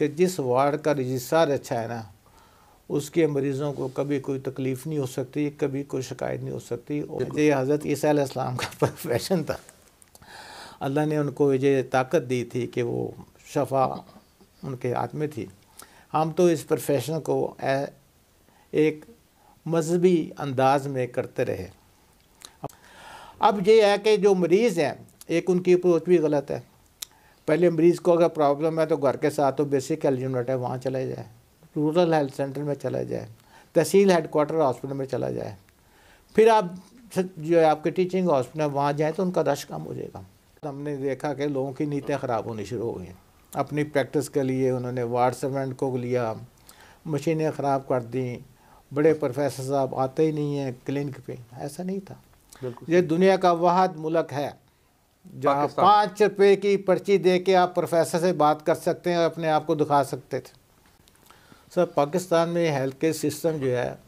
कि जिस वार्ड का रजिस्ट्रार अच्छा है ना उसके मरीज़ों को कभी कोई तकलीफ़ नहीं हो सकती कभी कोई शिकायत नहीं हो सकती और ये हज़रत ईसीम का प्रोफेशन था अल्लाह ने उनको ये ताकत दी थी कि वो शफा उनके हाथ में थी हम तो इस प्रोफेशन को एक मजहबी अंदाज में करते रहे अब ये है कि जो मरीज़ हैं एक उनकी अप्रोच भी गलत है पहले मरीज़ को अगर प्रॉब्लम है तो घर के साथ तो बेसिक हेल्थ यूनिट है वहाँ चला जाए रूरल हेल्थ सेंटर में चला जाए तहसील हेडकोार्टर हॉस्पिटल में चला जाए फिर आप जो है आपके टीचिंग हॉस्पिटल वहाँ जाएँ तो उनका रश कम हो जाएगा हमने देखा कि लोगों की नीतें ख़राब होनी शुरू हो गई अपनी प्रैक्टिस के लिए उन्होंने वार्ड सर्वेंट को लिया मशीनें ख़राब कर दी बड़े प्रोफेसर साहब आते ही नहीं हैं क्लिनिक पे ऐसा नहीं था ये दुनिया का वाहद मुलक है जहाँ पाँच रुपये की पर्ची दे के आप प्रोफेसर से बात कर सकते हैं और अपने आप को दिखा सकते थे सर पाकिस्तान में हेल्थ केयर सिस्टम जो है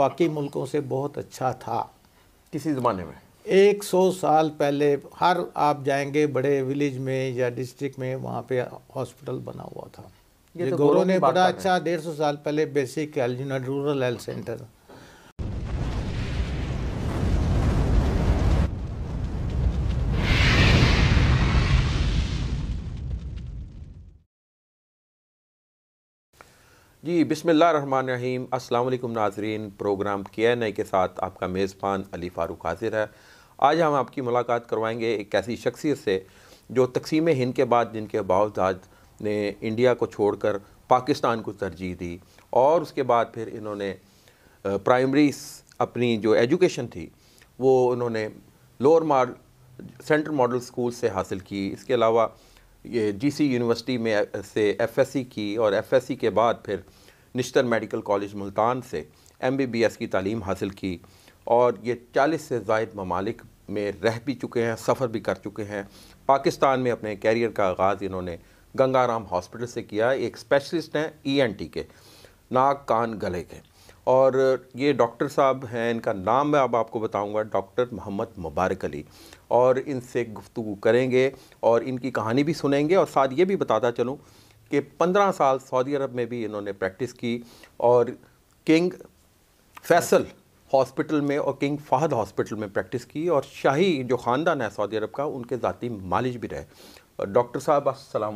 बाकी मुल्कों से बहुत अच्छा था किसी ज़माने में एक सौ साल पहले हर आप जाएंगे बड़े विलेज में या डिस्ट्रिक्ट में वहाँ पे हॉस्पिटल बना हुआ था ये, तो गौरव ने बड़ा अच्छा डेढ़ सौ साल पहले बेसिक रूरल हेल्थ सेंटर जी बिसमान रहीम अस्सलाम नाजरीन प्रोग्राम के एन के साथ आपका मेज़बान अली फ़ारूक हाजिर है आज हम आपकी मुलाकात करवाएंगे एक ऐसी शख्सियत से जो तकसीम हिंद के बाद जिनके बावजाद ने इंडिया को छोड़कर पाकिस्तान को तरजीह दी और उसके बाद फिर इन्होंने प्राइमरी अपनी जो एजुकेशन थी वो उन्होंने लोअर मार सेंट्रल मॉडल स्कूल से हासिल की इसके अलावा ये जीसी यूनिवर्सिटी में से एफएससी की और एफएससी के बाद फिर निश्तर मेडिकल कॉलेज मुल्तान से एमबीबीएस की तालीम हासिल की और ये 40 से जायद ममालिक में रह भी चुके हैं सफ़र भी कर चुके हैं पाकिस्तान में अपने कैरियर का आगाज़ इन्होंने गंगाराम हॉस्पिटल से किया एक स्पेशलिस्ट हैं ईएनटी e के नाक कान गले के और ये डॉक्टर साहब हैं इनका नाम मैं अब आपको बताऊंगा डॉक्टर मोहम्मद मुबारक अली और इनसे गुफ्तु करेंगे और इनकी कहानी भी सुनेंगे और साथ ये भी बताता चलूँ कि पंद्रह साल सऊदी अरब में भी इन्होंने प्रैक्टिस की और किंग फैसल हॉस्पिटल में और किंग फहद हॉस्पिटल में प्रैक्टिस की और शाही जो ख़ानदान है सऊदी अरब का उनके ज़ाती मालिज भी रहे डॉक्टर साहब असल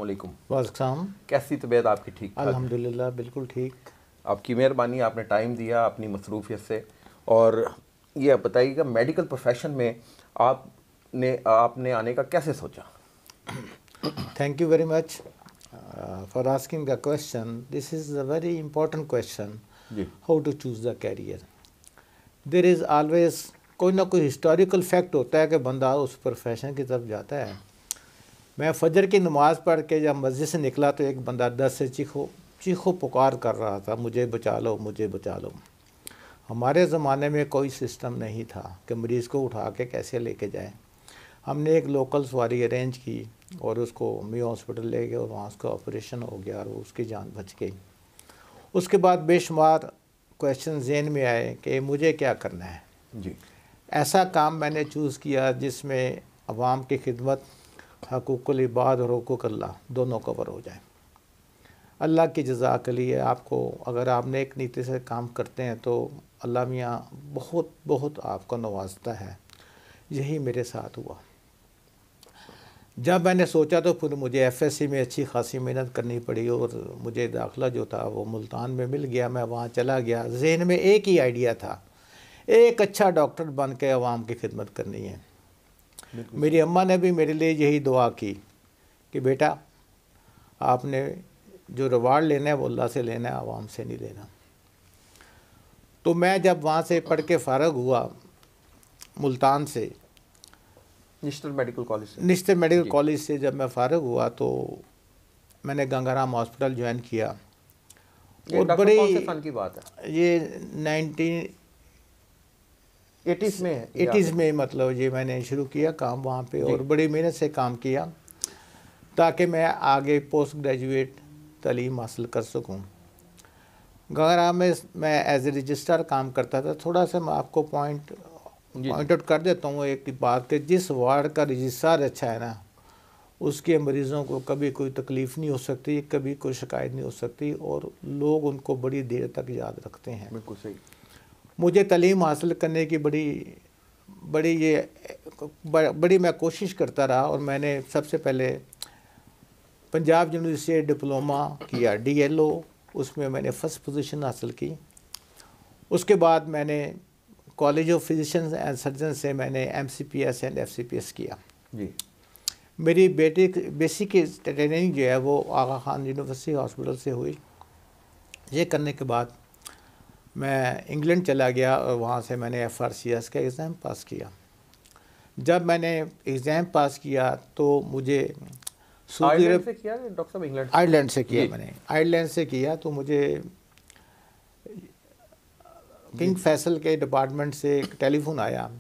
कैसी तबीयत आपकी ठीक अलहमदिल्ला बिल्कुल ठीक आपकी मेहरबानी आपने टाइम दिया अपनी मसरूफियत से और ये आप बताइएगा मेडिकल प्रोफेशन में आपने आपने आने का कैसे सोचा thank you very much for asking the question this is a very important question how to choose the career there is always कोई ना कोई हिस्टोरिकल फैक्ट होता है कि बंदा उस प्रोफेशन की तरफ जाता है मैं फजर की नमाज़ पढ़ के जब मस्जिद से निकला तो एक बंदा दस से चिखो चीखो पुकार कर रहा था मुझे बचा लो मुझे बचा लो हमारे ज़माने में कोई सिस्टम नहीं था कि मरीज़ को उठा के कैसे लेके जाए हमने एक लोकल सवारी अरेंज की और उसको मी हॉस्पिटल ले गए और वहाँ उसका ऑपरेशन हो गया और उसकी जान बच गई उसके बाद बेशुमार क्वेश्चन जेन में आए कि मुझे क्या करना है जी ऐसा काम मैंने चूज़ किया जिसमें आवाम की खिदमत हकूक़ल इबाद और अल्लाह दोनों कवर हो जाए अल्लाह की जजा के लिए आपको अगर आप नेक नीति से काम करते हैं तो अल्लाह मियाँ बहुत बहुत आपको नवाजता है यही मेरे साथ हुआ जब मैंने सोचा तो फिर मुझे एफएससी में अच्छी खासी मेहनत करनी पड़ी और मुझे दाखला जो था वो मुल्तान में मिल गया मैं वहाँ चला गया जहन में एक ही आइडिया था एक अच्छा डॉक्टर बन के आवाम की खिदमत करनी है मेरी अम्मा ने भी मेरे लिए यही दुआ की कि बेटा आपने जो रिवार्ड लेना है वो अल्लाह से लेना है आवाम से नहीं लेना तो मैं जब वहाँ से पढ़ के फ़ारग हुआ मुल्तान से निश्तर मेडिकल कॉलेज से निश्तर मेडिकल कॉलेज से जब मैं फ़ारग हुआ तो मैंने गंगाराम हॉस्पिटल ज्वाइन किया और बड़े फन की बात है ये नाइनटीन एटीज़ में एटीज़ में मतलब ये मैंने शुरू किया काम वहाँ पे और बड़ी मेहनत से काम किया ताकि मैं आगे पोस्ट ग्रेजुएट तलीम हासिल कर सकूँ गंगाराम में मैं एज ए रजिस्ट्रार काम करता था थोड़ा सा मैं आपको पॉइंट पॉइंट आउट कर देता हूँ एक बात के जिस वार्ड का रजिस्ट्रार अच्छा है ना उसके मरीज़ों को कभी कोई तकलीफ़ नहीं हो सकती कभी कोई शिकायत नहीं हो सकती और लोग उनको बड़ी देर तक याद रखते हैं बिल्कुल सही मुझे तलीम हासिल करने की बड़ी बड़ी ये बड़ी मैं कोशिश करता रहा और मैंने सबसे पहले पंजाब यूनिवर्सिटी डिप्लोमा किया डीएलओ उसमें मैंने फर्स्ट पोजीशन हासिल की उसके बाद मैंने college of physician and surgeon से मैंने एमसीपीएस एंड एफसीपीएस किया जी मेरी बेटी बेसिक ट्रेनिंग जो है वो आगा खान यूनिवर्सिटी हॉस्पिटल से हुई ये करने के बाद मैं इंग्लैंड चला गया और वहाँ से मैंने एफ का एग्ज़ाम पास किया जब मैंने एग्ज़ाम पास किया तो मुझे सऊदी अरब से किया डॉक्टर साहब इंग्लैंड आयरलैंड से किया मैंने आयरलैंड से किया तो मुझे किंग फैसल के डिपार्टमेंट से एक टेलीफोन आया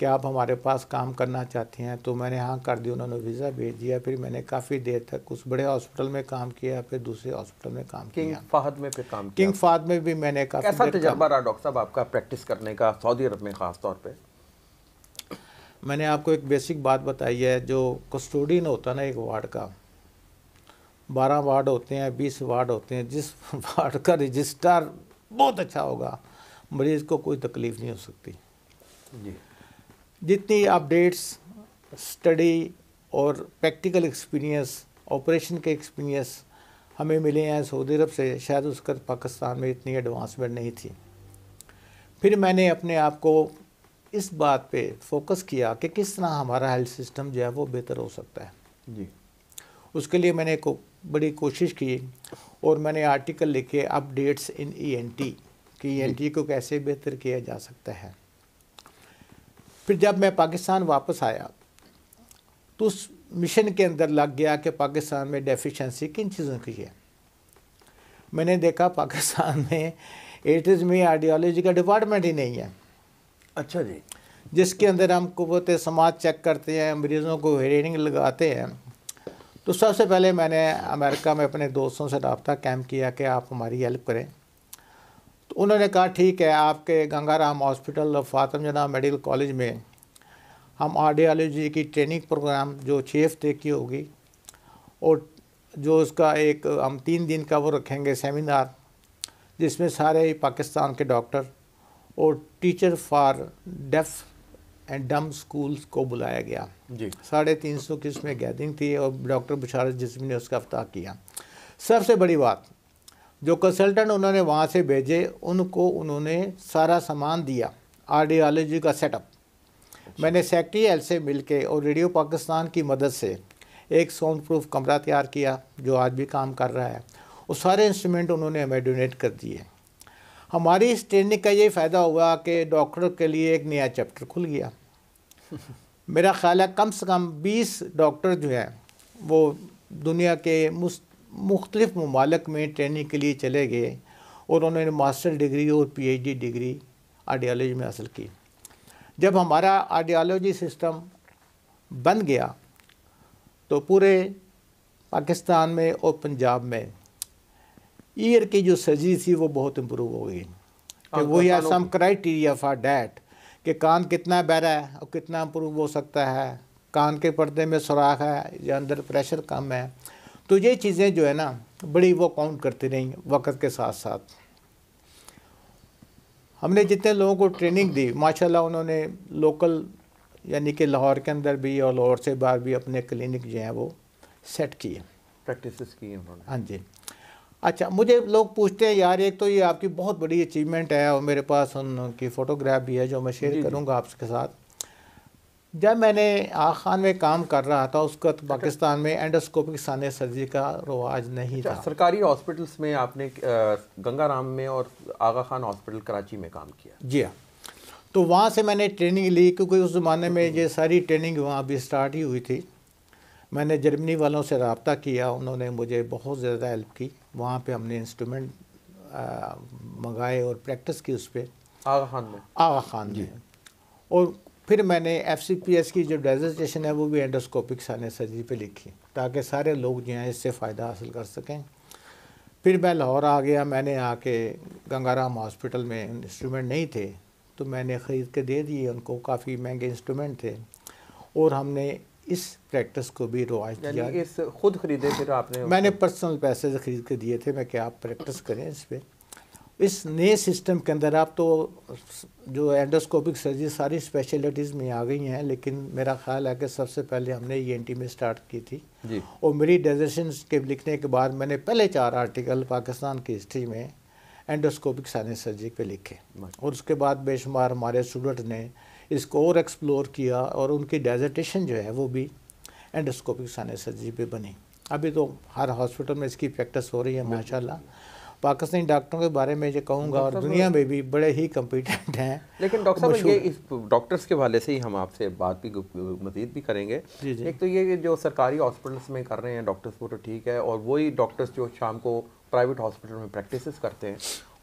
कि आप हमारे पास काम करना चाहते हैं तो मैंने हाँ कर दिया उन्होंने वीज़ा भेज दिया फिर मैंने काफ़ी देर तक उस बड़े हॉस्पिटल में काम किया फिर दूसरे हॉस्पिटल में काम किंग किया फाहद में फिर काम किंग फाहद में भी मैंने काफ़ी कैसा तजर्बा रहा डॉक्टर साहब आपका प्रैक्टिस करने का सऊदी अरब में ख़ास तौर पर मैंने आपको एक बेसिक बात बताई है जो कस्टोडियन होता है ना एक वार्ड का बारह वार्ड होते हैं बीस वार्ड होते हैं जिस वार्ड का रजिस्टर बहुत अच्छा होगा मरीज़ को कोई तकलीफ़ नहीं हो सकती जी जितनी अपडेट्स स्टडी और प्रैक्टिकल एक्सपीरियंस ऑपरेशन के एक्सपीरियंस हमें मिले हैं सऊदी अरब से शायद उसका पाकिस्तान में इतनी एडवांसमेंट नहीं थी फिर मैंने अपने आप को इस बात पे फोकस किया कि किस तरह हमारा हेल्थ सिस्टम जो है वो बेहतर हो सकता है जी उसके लिए मैंने को बड़ी कोशिश की और मैंने आर्टिकल लिखे अपडेट्स इन ईएनटी कि ईएनटी e को कैसे बेहतर किया जा सकता है फिर जब मैं पाकिस्तान वापस आया तो उस मिशन के अंदर लग गया कि पाकिस्तान में डेफिशिएंसी किन चीज़ों की है मैंने देखा पाकिस्तान में एटीज़ में आर्डियोलॉजी का डिपार्टमेंट ही नहीं है अच्छा जी जिसके अंदर हम कुत समाज चेक करते हैं मरीज़ों को हेरिंग लगाते हैं तो सबसे पहले मैंने अमेरिका में अपने दोस्तों से रबता कैम्प किया कि आप हमारी हेल्प करें तो उन्होंने कहा ठीक है आपके गंगाराम हॉस्पिटल और फातम जना मेडिकल कॉलेज में हम आर्डियोलॉजी की ट्रेनिंग प्रोग्राम जो छः हफ्ते की होगी और जो उसका एक हम तीन दिन का वो रखेंगे सेमिनार जिसमें सारे पाकिस्तान के डॉक्टर और teacher for deaf and dumb schools को बुलाया गया जी साढ़े तीन सौ की उसमें गैदरिंग थी और डॉक्टर बशारत जिसमी ने उसका अफ्ताह किया सबसे बड़ी बात जो कंसल्टेंट उन्होंने वहाँ से भेजे उनको उन्होंने सारा सामान दिया आर्डियोलॉजी का सेटअप मैंने सेक्टी एल से मिल के और रेडियो पाकिस्तान की मदद से एक साउंड प्रूफ कमरा तैयार किया जो आज भी काम कर रहा है वो सारे इंस्ट्रूमेंट उन्होंने हमें डोनेट कर दिए हमारी इस ट्रेनिंग का यही फ़ायदा हुआ कि डॉक्टर के लिए एक नया चैप्टर खुल गया मेरा ख्याल है कम से कम बीस डॉक्टर जो हैं वो दुनिया के मुख्तलिफ ममालक में ट्रेनिंग के लिए चले गए और उन्होंने मास्टर डिग्री और पीएचडी डिग्री आर्डियालॉजी में हासिल की जब हमारा आर्डियालॉजी सिस्टम बन गया तो पूरे पाकिस्तान में और पंजाब में ईयर की जो सर्जरी थी वो बहुत इम्प्रूव हो गई कि वही are some criteria for that कि कान कितना बहरा है और कितना इम्प्रूव हो सकता है कान के पर्दे में सुराख है या अंदर प्रेशर कम है तो ये चीज़ें जो है ना बड़ी वो काउंट करती रहीं वक्त के साथ साथ हमने जितने लोगों को ट्रेनिंग दी माशाल्लाह उन्होंने लोकल यानी कि लाहौर के अंदर भी और लाहौर से बाहर भी अपने क्लिनिक जो हैं वो सेट किए प्रैक्टिस की हाँ जी अच्छा मुझे लोग पूछते हैं यार एक तो ये आपकी बहुत बड़ी अचीवमेंट है और मेरे पास उनकी फ़ोटोग्राफ भी है जो मैं शेयर करूँगा आपके साथ जब मैंने आ खान में काम कर रहा था उस वक्त अच्छा। पाकिस्तान में एंडोस्कोपिक साने सर्जरी का रवाज नहीं अच्छा, था सरकारी हॉस्पिटल्स में आपने गंगाराम में और आगा खान हॉस्पिटल कराची में काम किया जी हाँ तो वहाँ से मैंने ट्रेनिंग ली क्योंकि उस ज़माने में ये सारी ट्रेनिंग वहाँ अभी स्टार्ट ही हुई थी मैंने जर्मनी वालों से रबता किया उन्होंने मुझे बहुत ज़्यादा हेल्प की वहाँ पे हमने इंस्ट्रूमेंट मंगाए और प्रैक्टिस की उस पर आगा खान में आगा खान में और फिर मैंने एफ की जो डेजर्टेशन है वो भी एंडोस्कोपिक सर्जरी पे लिखी ताकि सारे लोग जो हैं इससे फ़ायदा हासिल कर सकें फिर मैं लाहौर आ गया मैंने आके गंगाराम हॉस्पिटल में इंस्ट्रूमेंट नहीं थे तो मैंने ख़रीद के दे दिए उनको काफ़ी महंगे इंस्ट्रूमेंट थे और हमने इस प्रैक्टिस को भी रिवाज दिया इस खुद खरीदे फिर आपने मैंने पर्सनल पैसे से ख़रीद के दिए थे मैं क्या आप प्रैक्टिस करें इस पर इस नए सिस्टम के अंदर आप तो जो एंडोस्कोपिक सर्जरी सारी स्पेशलिटीज़ में आ गई हैं लेकिन मेरा ख्याल है कि सबसे पहले हमने ई e एन में स्टार्ट की थी जी। और मेरी डेजेशन के लिखने के बाद मैंने पहले चार आर्टिकल पाकिस्तान की हिस्ट्री में एंडोस्कोपिक साइनस सर्जरी पे लिखे और उसके बाद बेशुमार हमारे स्टूडेंट ने इसको और एक्सप्लोर किया और उनकी डेजर्टेशन जो है वो भी एंडोस्कोपिक साने सर्जरी पर बनी अभी तो हर हॉस्पिटल में इसकी प्रैक्टिस हो रही है माशाल्लाह पाकिस्तानी डॉक्टरों के बारे में ये कहूँगा और दुनिया में भी बड़े ही कम्पिटेंट हैं लेकिन डॉक्टर साहब ये इस डॉक्टर्स के हवाले से ही हम आपसे बात भी मजीद भी करेंगे जी जी। एक तो ये जो सरकारी हॉस्पिटल्स में कर रहे हैं डॉक्टर्स वो तो ठीक है और वही डॉक्टर्स जो शाम को प्राइवेट हॉस्पिटल में प्रैक्टिस करते हैं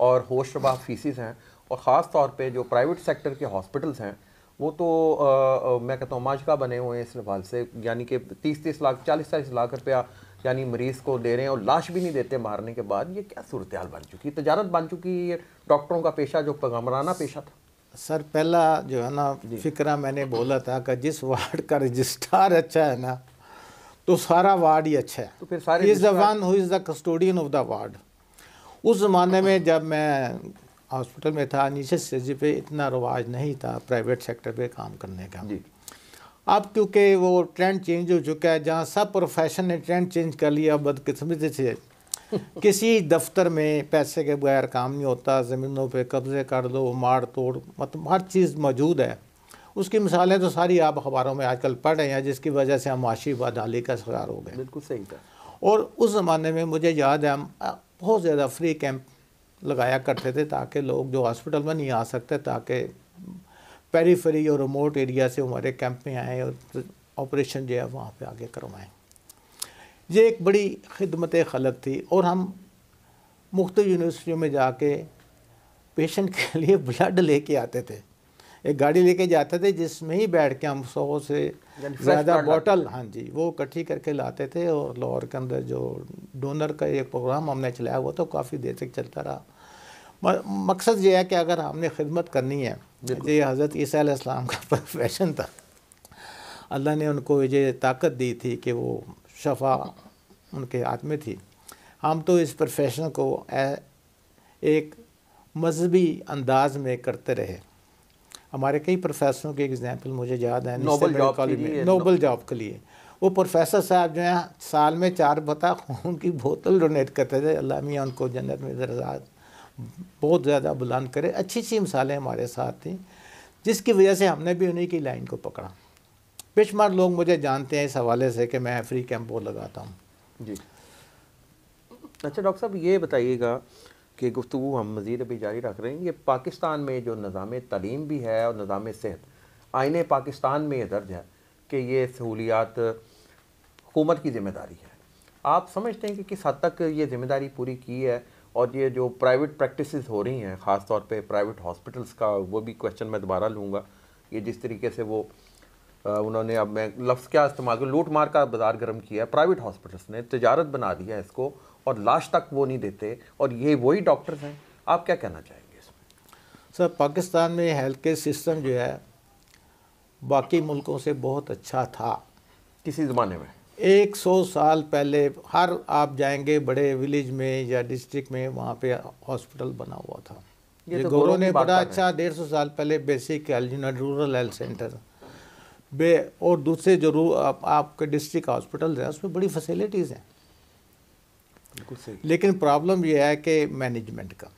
और होशरबा फीसिस हैं और ख़ास तौर पर जो प्राइवेट सेक्टर के हॉस्पिटल्स हैं वो तो आ, मैं कहता हूँ माजका बने हुए हैं इस हवाले से यानी कि तीस तीस लाख चालीस चालीस लाख रुपया यानी मरीज़ को दे रहे हैं और लाश भी नहीं देते मारने के बाद ये क्या सूरत बन चुकी है तजारत बन चुकी है डॉक्टरों का पेशा जो पैगमराना पेशा था सर पहला जो है ना फिक्रा मैंने बोला था कि जिस वार्ड का रजिस्ट्रार अच्छा है ना तो सारा वार्ड ही अच्छा है तो फिर सारे is the one who is the custodian of the ward उस ज़माने में जब मैं हॉस्पिटल में था नीचे सर्जरी पे इतना रिवाज नहीं था प्राइवेट सेक्टर पे काम करने का अब क्योंकि वो ट्रेंड चेंज हो चुका है जहाँ सब प्रोफेशन ने ट्रेंड चेंज कर लिया बदकिस्मती से किसी दफ्तर में पैसे के बगैर काम नहीं होता ज़मीनों पे कब्ज़े कर दो मार तोड़ मतलब हर चीज़ मौजूद है उसकी मिसालें तो सारी आप अखबारों में आजकल पढ़ रहे हैं जिसकी वजह से हम माशी बदाली का शिकार हो गए बिल्कुल सही था और उस ज़माने में मुझे याद है बहुत ज़्यादा फ्री कैंप लगाया करते थे ताकि लोग जो हॉस्पिटल में नहीं आ सकते ताकि पेरीफरी और रिमोट एरिया से हमारे कैंप में आए और ऑपरेशन जो है वहाँ पे आगे करवाएं ये एक बड़ी खिदमत खलक थी और हम मुख्त यूनिवर्सिटियों में जाके पेशेंट के लिए ब्लड लेके आते थे एक गाड़ी लेके जाते थे जिसमें ही बैठ के हम सौ से ज़्यादा बॉटल हाँ जी वो इकट्ठी करके लाते थे और लाहौर के अंदर जो डोनर का एक प्रोग्राम हमने चलाया हुआ तो काफ़ी देर तक चलता रहा मकसद ये है कि अगर हमने खिदमत करनी है ये हज़रत ईसीम का प्रोफेशन था अल्लाह ने उनको ये ताकत दी थी कि वो शफा उनके हाथ में थी हम तो इस प्रोफेशन को एक मजहबी अंदाज में करते रहे हमारे कई प्रोफेसरों के एग्जाम्पल मुझे याद है नोबल जॉब के लिए नोबल जॉब के लिए वो प्रोफेसर साहब जो हैं साल में चार बता खून की बोतल डोनेट करते थे अल्लाह मियाँ उनको जन्नत में दर्जात बहुत ज़्यादा बुलंद करे अच्छी अच्छी मिसालें हमारे साथ थी जिसकी वजह से हमने भी उन्हीं की लाइन को पकड़ा बेशुमार लोग मुझे जानते हैं इस हवाले से कि मैं फ्री कैंप बहुत लगाता हूँ जी अच्छा डॉक्टर साहब ये बताइएगा कि गुफ्तु हम मज़ीद अभी जारी रख रहे हैं ये पाकिस्तान में जो निज़ाम तलीम भी है और निज़ाम सेहत आईने पाकिस्तान में ये दर्ज है कि ये सहूलियात हुकूमत की ज़िम्मेदारी है आप समझते हैं कि किस हद तक ये ज़िम्मेदारी पूरी की है और ये जो प्राइवेट प्रैक्टिस हो रही हैं ख़ासतौर पर प्राइवेट हॉस्पिटल्स का वो भी क्वेश्चन मैं दोबारा लूँगा ये जिस तरीके से वो उन्होंने अब मैं लफ्ज़ क्या इस्तेमाल कर लूट मार का बाज़ार गर्म किया है प्राइवेट हॉस्पिटल्स ने तजारत बना दिया है इसको और लाश तक वो नहीं देते और ये वही डॉक्टर्स हैं आप क्या कहना चाहेंगे इसमें सर पाकिस्तान में हेल्थ केयर सिस्टम जो है बाकी मुल्कों से बहुत अच्छा था किसी ज़माने में 100 साल पहले हर आप जाएंगे बड़े विलेज में या डिस्ट्रिक्ट में वहाँ पे हॉस्पिटल बना हुआ था ये, ये तो गौरव ने बड़ा अच्छा डेढ़ सौ साल पहले basic health rural health centre बे और दूसरे जो रू आप, आपके डिस्ट्रिक्ट हॉस्पिटल हैं उसमें बड़ी फैसिलिटीज़ हैं लेकिन प्रॉब्लम यह है कि मैनेजमेंट का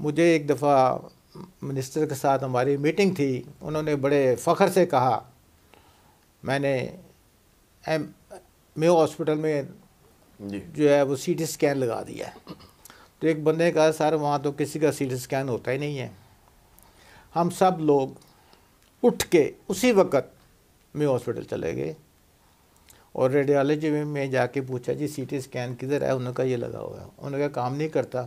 मुझे एक दफ़ा मिनिस्टर के साथ हमारी मीटिंग थी उन्होंने बड़े फ़ख्र से कहा मैंने एम मे हॉस्पिटल में जो है वो सी टी स्कैन लगा दिया है तो एक बंदे ने कहा सर वहाँ तो किसी का सी टी स्कैन होता ही नहीं है हम सब लोग उठ के उसी वक्त मे हॉस्पिटल चले गए और रेडियोलॉजी में मैं जाके पूछा जी सी टी स्कैन किधर है उन्होंने कहा ये लगा हुआ है उन्होंने कहा काम नहीं करता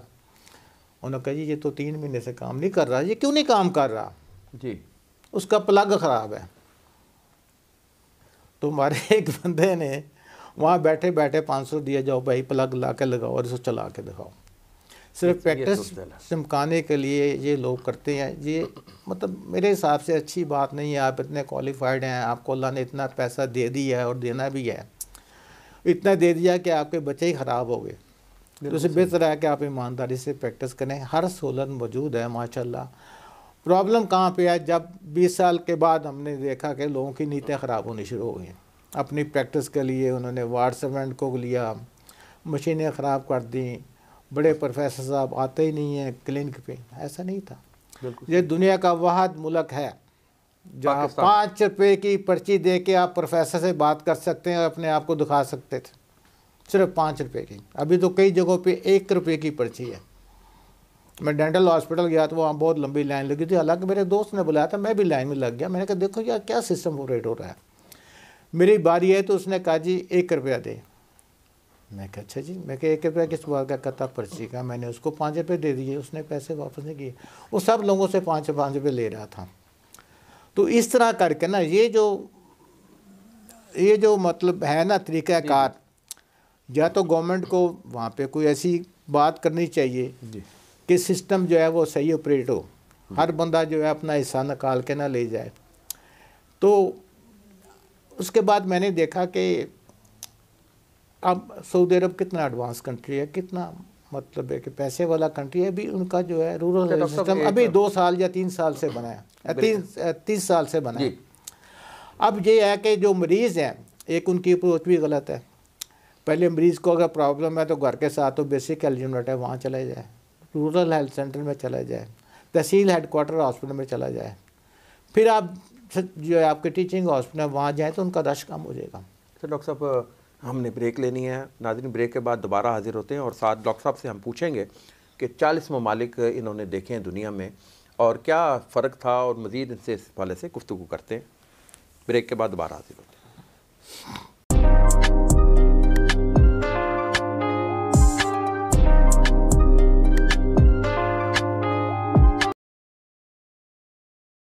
उन्होंने कहा जी ये तो तीन महीने से काम नहीं कर रहा ये क्यों नहीं काम कर रहा जी उसका प्लग ख़राब है तुम्हारे तो एक बंदे ने वहाँ बैठे बैठे पाँच सौ दिया जाओ भाई प्लग ला के लगाओ और इसको चला के दिखाओ सिर्फ प्रैक्टिस चमकाने के लिए ये लोग करते हैं ये मतलब मेरे हिसाब से अच्छी बात नहीं है आप इतने क्वालिफाइड हैं आपको अल्लाह ने इतना पैसा दे दिया है और देना भी है इतना दे दिया कि आपके बच्चे ही ख़राब हो गए तो उसे बेहतर है कि आप ईमानदारी से प्रैक्टिस करें हर सोलन मौजूद है माशाल्लाह प्रॉब्लम कहाँ पे है जब 20 साल के बाद हमने देखा कि लोगों की नीतें ख़राब होनी शुरू हो गई अपनी प्रैक्टिस के लिए उन्होंने वार्ड सर्वेंट को लिया मशीनें ख़राब कर दी बड़े प्रोफेसर साहब आते ही नहीं हैं क्लिनिक पे ऐसा नहीं था ये दुनिया का वाहद मुल्क है जहाँ पाँच रुपये की पर्ची दे के आप प्रोफेसर से बात कर सकते हैं और अपने आप को दिखा सकते थे सिर्फ पाँच रुपये की अभी तो कई जगहों पे एक रुपये की पर्ची है मैं डेंटल हॉस्पिटल गया तो वहाँ बहुत लंबी लाइन लगी थी हालांकि मेरे दोस्त ने बुलाया था मैं भी लाइन में लग गया मैंने कहा देखो यार क्या सिस्टम ऑपरेट हो रहा है मेरी बारी है तो उसने कहा जी एक रुपया दे मैं कहा अच्छा जी मैं कहा एक रुपया किस बात का कहता पर्ची का मैंने उसको पाँच रुपये दे दिए उसने पैसे वापस नहीं किए वो सब लोगों से पाँच पाँच रुपये ले रहा था तो इस तरह करके ना ये जो ये जो मतलब है ना तरीक़ाकार या तो गवर्नमेंट को वहाँ पे कोई ऐसी बात करनी चाहिए जी कि सिस्टम जो है वो सही ऑपरेट हो हर बंदा जो है अपना हिस्सा निकाल के ना ले जाए तो उसके बाद मैंने देखा कि अब सऊदी अरब कितना एडवांस कंट्री है कितना मतलब है कि पैसे वाला कंट्री है अभी उनका जो है अच्छा, रूरल सिस्टम अभी दो साल या तीन साल से बनाया तीन तीस साल से बनाया अब ये है कि जो मरीज़ हैं एक उनकी अप्रोच भी गलत है पहले मरीज़ को अगर प्रॉब्लम है तो घर के साथ तो बेसिक एलिजिमट है वहाँ चले जाए रूरल हेल्थ सेंटर में चला जाए तहसील हेडकोार्टर हॉस्पिटल में चला जाए फिर आप जो है आपके टीचिंग हॉस्पिटल वहाँ जाएँ तो उनका रश कम हो जाएगा सर डॉक्टर साहब हमने ब्रेक लेनी है नाजरीन ब्रेक के बाद दोबारा हाजिर होते हैं और साथ डॉक्टर साहब से हम पूछेंगे कि चालीस ममालिक इन्होंने देखे हैं दुनिया में और क्या फ़र्क था और मज़ीद इनसे इस हवाले से गुफ्तु करते हैं ब्रेक के बाद दोबारा हाजिर होते हैं